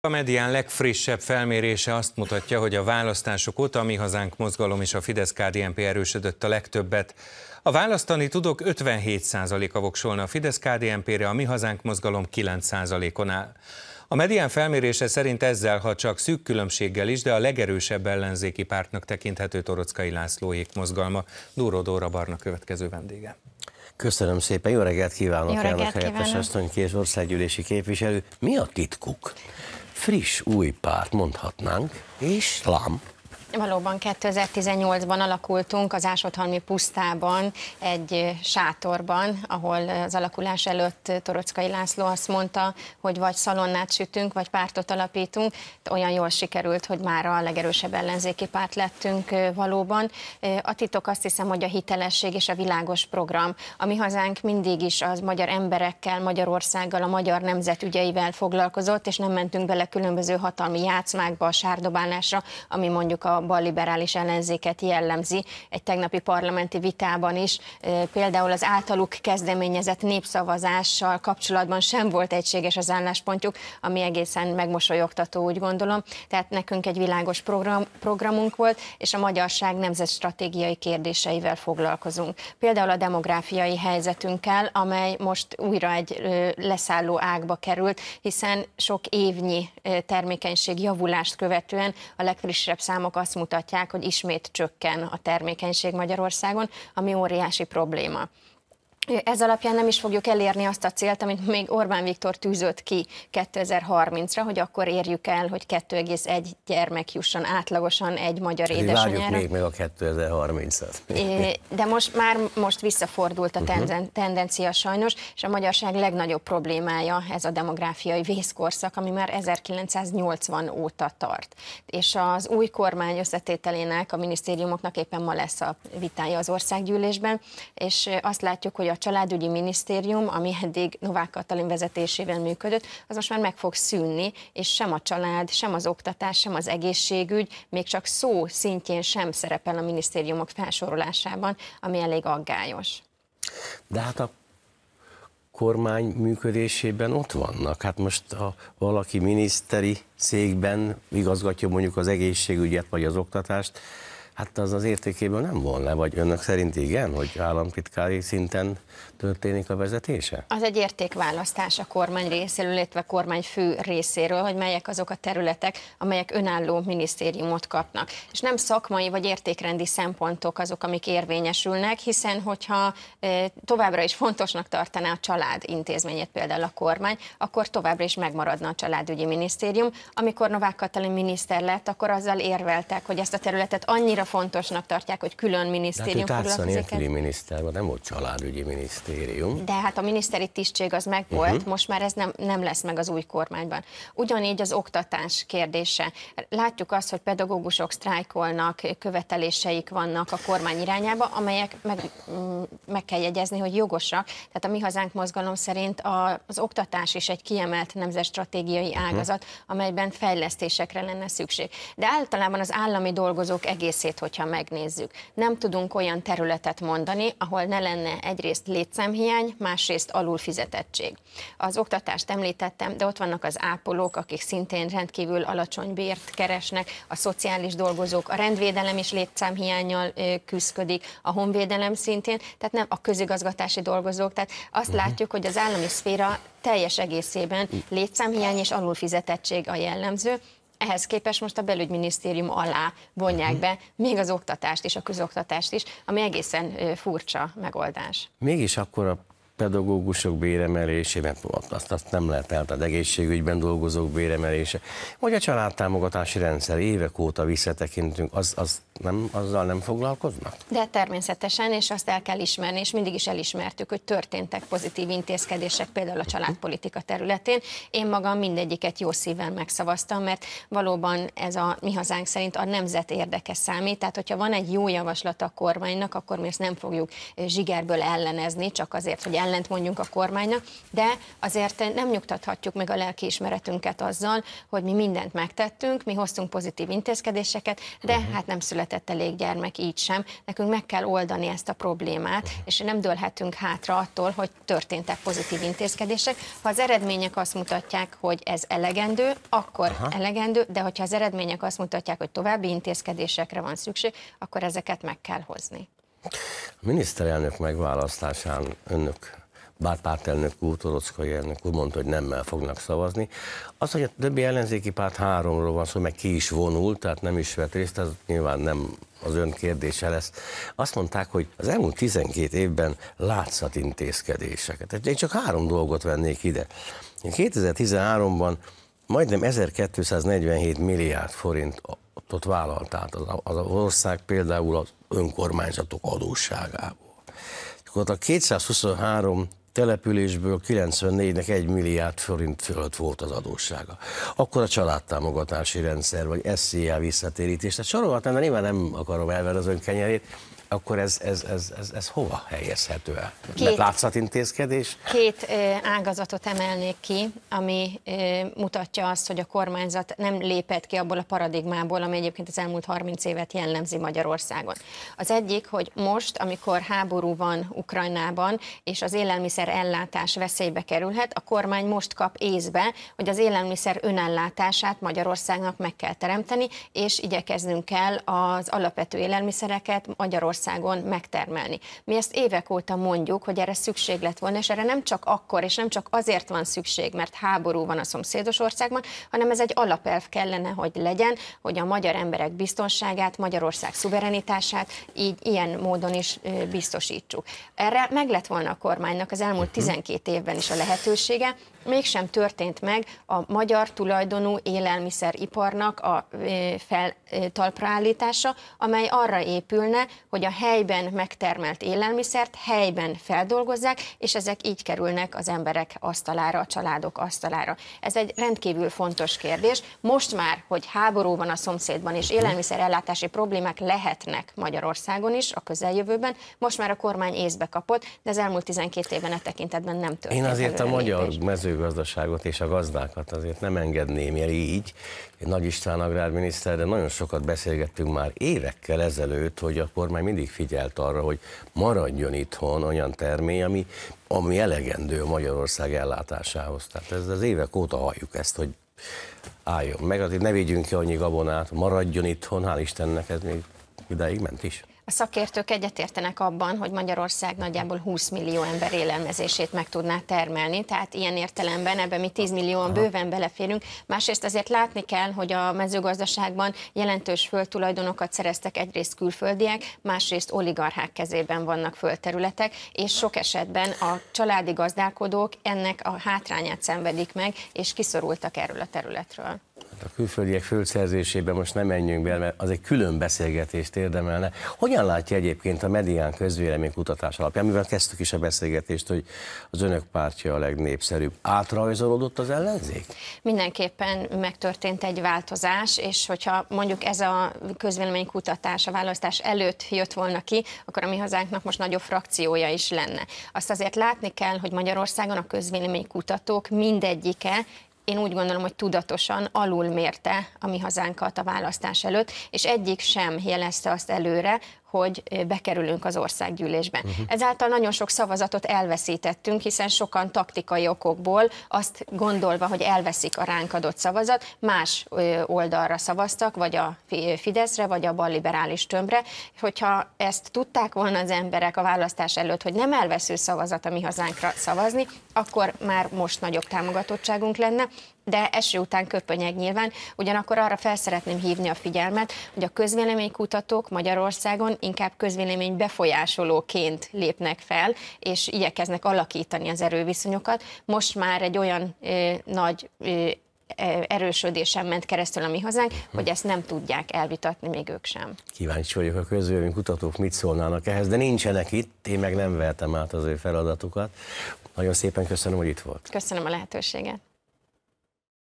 A medián legfrissebb felmérése azt mutatja, hogy a választások óta a Mi Hazánk mozgalom és a Fidesz-KDNP erősödött a legtöbbet. A választani tudok 57%-a voksolna a Fidesz-KDNP-re, a Mi Hazánk mozgalom 9%-on áll. A medián felmérése szerint ezzel, ha csak szűk különbséggel is, de a legerősebb ellenzéki pártnak tekinthető Torockai Lászlóék mozgalma. Dúró Dóra Barna következő vendége. Köszönöm szépen, jó reggelt kívánok, Jó reggelt elnök helyettes asszony, országgyűlési képviselő. Mi a titkuk? friss új párt mondhatnánk, és lám, Valóban 2018-ban alakultunk az Ásotthalmi pusztában egy sátorban, ahol az alakulás előtt Torockai László azt mondta, hogy vagy szalonnát sütünk, vagy pártot alapítunk. Olyan jól sikerült, hogy már a legerősebb ellenzéki párt lettünk valóban. A titok azt hiszem, hogy a hitelesség és a világos program. A mi hazánk mindig is az magyar emberekkel, Magyarországgal, a magyar nemzet ügyeivel foglalkozott, és nem mentünk bele különböző hatalmi játszmákba, a sárdobálásra, ami mondjuk a balliberális ellenzéket jellemzi egy tegnapi parlamenti vitában is. Például az általuk kezdeményezett népszavazással kapcsolatban sem volt egységes az álláspontjuk, ami egészen megmosolyogtató, úgy gondolom. Tehát nekünk egy világos program, programunk volt, és a magyarság nemzetstratégiai kérdéseivel foglalkozunk. Például a demográfiai helyzetünkkel, amely most újra egy leszálló ágba került, hiszen sok évnyi termékenység javulást követően a legfrissebb számok azt azt mutatják, hogy ismét csökken a termékenység Magyarországon, ami óriási probléma ez alapján nem is fogjuk elérni azt a célt, amit még Orbán Viktor tűzött ki 2030-ra, hogy akkor érjük el, hogy 2,1 gyermek jusson átlagosan egy magyar édesanyára. Hát, várjuk még meg a 2030-at. De most már most visszafordult a mhm. tendencia, tendencia sajnos, és a magyarság legnagyobb problémája ez a demográfiai vészkorszak, ami már 1980 óta tart. És az új kormány összetételének, a minisztériumoknak éppen ma lesz a vitája az országgyűlésben, és azt látjuk, hogy a családügyi minisztérium, ami eddig Novák Katalin vezetésével működött, az most már meg fog szűnni, és sem a család, sem az oktatás, sem az egészségügy, még csak szó szintjén sem szerepel a minisztériumok felsorolásában, ami elég aggályos. De hát a kormány működésében ott vannak. Hát most ha valaki miniszteri székben igazgatja mondjuk az egészségügyet vagy az oktatást, Hát az az értékéből nem volna, vagy önök szerint igen, hogy államtitkári szinten történik a vezetése? Az egy értékválasztás a kormány részéről, illetve a fő részéről, hogy melyek azok a területek, amelyek önálló minisztériumot kapnak. És nem szakmai vagy értékrendi szempontok azok, amik érvényesülnek, hiszen hogyha e, továbbra is fontosnak tartaná a család intézményét például a kormány, akkor továbbra is megmaradna a családügyi minisztérium. Amikor Novák Katalin miniszter lett, akkor azzal érveltek, hogy ezt a területet annyira fontosnak tartják, hogy külön minisztérium de hát foglalkozik. külön miniszter, nem volt családügyi minisztérium. De hát a miniszteri tisztség az megvolt, uh-huh. most már ez nem, nem lesz meg az új kormányban. Ugyanígy az oktatás kérdése. Látjuk azt, hogy pedagógusok sztrájkolnak, követeléseik vannak a kormány irányába, amelyek meg, mm, meg kell jegyezni, hogy jogosak. Tehát a Mi Hazánk mozgalom szerint a, az oktatás is egy kiemelt nemzetstratégiai mhm. ágazat, uh-huh. amelyben fejlesztésekre lenne szükség. De általában az állami dolgozók egészét esetét, hogyha megnézzük. Nem tudunk olyan területet mondani, ahol ne lenne egyrészt létszámhiány, másrészt alulfizetettség. Az oktatást említettem, de ott vannak az ápolók, akik szintén rendkívül alacsony bért keresnek, a szociális dolgozók, a rendvédelem is létszámhiányjal küzdik, a honvédelem szintén, tehát nem a közigazgatási dolgozók, tehát azt uh-huh. látjuk, hogy az állami szféra teljes egészében mm. létszámhiány és alulfizetettség a jellemző, ehhez képest most a belügyminisztérium alá vonják mhm. be még az oktatást is, a közoktatást is, ami egészen furcsa megoldás. Mégis akkor a pedagógusok béremelésében, azt, azt nem lehet el, tehát egészségügyben dolgozók béremelése, vagy a családtámogatási rendszer évek óta visszatekintünk, az, az nem, azzal nem foglalkoznak? De természetesen, és azt el kell ismerni, és mindig is elismertük, hogy történtek pozitív intézkedések, például a családpolitika területén. Én magam mindegyiket jó szívvel megszavaztam, mert valóban ez a mi hazánk szerint a nemzet érdeke számít, tehát hogyha van egy jó javaslat a kormánynak, akkor mi ezt nem fogjuk zsigerből ellenezni, csak azért, hogy ellen ellent mondjunk a kormánynak, de azért nem nyugtathatjuk meg a lelkiismeretünket azzal, hogy mi mindent megtettünk, mi hoztunk pozitív intézkedéseket, de uh-huh. hát nem született elég gyermek így sem. Nekünk meg kell oldani ezt a problémát, és nem dőlhetünk hátra attól, hogy történtek pozitív intézkedések. Ha az eredmények azt mutatják, hogy ez elegendő, akkor Aha. elegendő, de hogyha az eredmények azt mutatják, hogy további intézkedésekre van szükség, akkor ezeket meg kell hozni. A miniszterelnök megválasztásán önök bár pártelnök úr, Torockai elnök úr mondta, hogy nemmel fognak szavazni. Az, hogy a többi ellenzéki párt háromról van szó, meg ki is vonult, tehát nem is vett részt, az nyilván nem az ön kérdése lesz. Azt mondták, hogy az elmúlt 12 évben látszat intézkedéseket. Én csak három dolgot vennék ide. 2013-ban majdnem 1247 milliárd forintot vállalt át az, az ország például az önkormányzatok adósságából. Akkor a 223 településből 94-nek 1 milliárd forint fölött volt az adóssága. Akkor a családtámogatási rendszer, vagy SZIA visszatérítés, tehát sorolhatnám, de nyilván nem akarom elvenni az önkenyerét, akkor ez, ez, ez, ez, ez hova helyezhető el? Két, látszatintézkedés? Két ágazatot emelnék ki, ami mutatja azt, hogy a kormányzat nem lépett ki abból a paradigmából, ami egyébként az elmúlt 30 évet jellemzi Magyarországon. Az egyik, hogy most, amikor háború van Ukrajnában, és az élelmiszer ellátás veszélybe kerülhet, a kormány most kap észbe, hogy az élelmiszer önellátását Magyarországnak meg kell teremteni, és igyekeznünk kell az alapvető élelmiszereket Magyarországon Magyarországon megtermelni. Mi ezt évek óta mondjuk, hogy erre szükség lett volna, és erre nem csak akkor, és nem csak azért van szükség, mert háború van a szomszédos országban, hanem ez egy alapelv kellene, hogy legyen, hogy a magyar emberek biztonságát, Magyarország szuverenitását így ilyen módon is biztosítsuk. Erre meg lett volna a kormánynak az elmúlt 12 mhm. évben is a lehetősége, mégsem történt meg a magyar tulajdonú élelmiszeriparnak a feltalpraállítása, amely arra épülne, hogy a helyben megtermelt élelmiszert helyben feldolgozzák, és ezek így kerülnek az emberek asztalára, a családok asztalára. Ez egy rendkívül fontos kérdés. Most már, hogy háború van a szomszédban, és élelmiszerellátási problémák lehetnek Magyarországon is a közeljövőben, most már a kormány észbe kapott, de az elmúlt 12 évben e tekintetben nem történt. Én azért a magyar mező mezőgazdaságot és a gazdákat azért nem engedném el így. Én Nagy István de nagyon sokat beszélgettünk már évekkel ezelőtt, hogy a kormány mindig figyelt arra, hogy maradjon itthon olyan termény, ami, ami elegendő Magyarország ellátásához. Tehát ez az évek óta halljuk ezt, hogy álljon meg, azért ne védjünk ki annyi gabonát, maradjon itthon, hál' Istennek ez még ideig ment is. A szakértők egyetértenek abban, hogy Magyarország nagyjából 20 millió ember élelmezését meg tudná termelni, tehát ilyen értelemben ebben mi 10 millióan bőven beleférünk. Másrészt azért látni kell, hogy a mezőgazdaságban jelentős földtulajdonokat szereztek egyrészt külföldiek, másrészt oligarchák kezében vannak földterületek, és sok esetben a családi gazdálkodók ennek a hátrányát szenvedik meg, és kiszorultak erről a területről. A külföldiek földszerzésébe most nem menjünk bele, mert az egy külön beszélgetést érdemelne. Hogyan látja egyébként a medián közvéleménykutatás alapján, mivel kezdtük is a beszélgetést, hogy az önök pártja a legnépszerűbb. Átrajzolódott az ellenzék? Mindenképpen megtörtént egy változás, és hogyha mondjuk ez a közvéleménykutatás a választás előtt jött volna ki, akkor a mi hazánknak most nagyobb frakciója is lenne. Azt azért látni kell, hogy Magyarországon a közvéleménykutatók mindegyike én úgy gondolom, hogy tudatosan alulmérte a mi hazánkat a választás előtt, és egyik sem jelezte azt előre, hogy bekerülünk az országgyűlésbe. Uh-huh. Ezáltal nagyon sok szavazatot elveszítettünk, hiszen sokan taktikai okokból azt gondolva, hogy elveszik a ránk adott szavazat, más oldalra szavaztak, vagy a Fideszre, vagy a balliberális tömbre. Hogyha ezt tudták volna az emberek a választás előtt, hogy nem elvesző szavazat a mi hazánkra szavazni, akkor már most nagyobb támogatottságunk lenne, de eső után köpönyeg nyilván, ugyanakkor arra felszeretném hívni a figyelmet, hogy a közvéleménykutatók Magyarországon inkább közvélemény befolyásolóként lépnek fel, és igyekeznek alakítani az erőviszonyokat. Most már egy olyan ö, nagy ö, erősödésen ment keresztül a mi hazánk, hogy ezt nem tudják elvitatni még ők sem. Kíváncsi vagyok, a közvélemény kutatók mit szólnának ehhez, de nincsenek itt, én meg nem vettem át az ő feladatukat. Nagyon szépen köszönöm, hogy itt volt. Köszönöm a lehetőséget.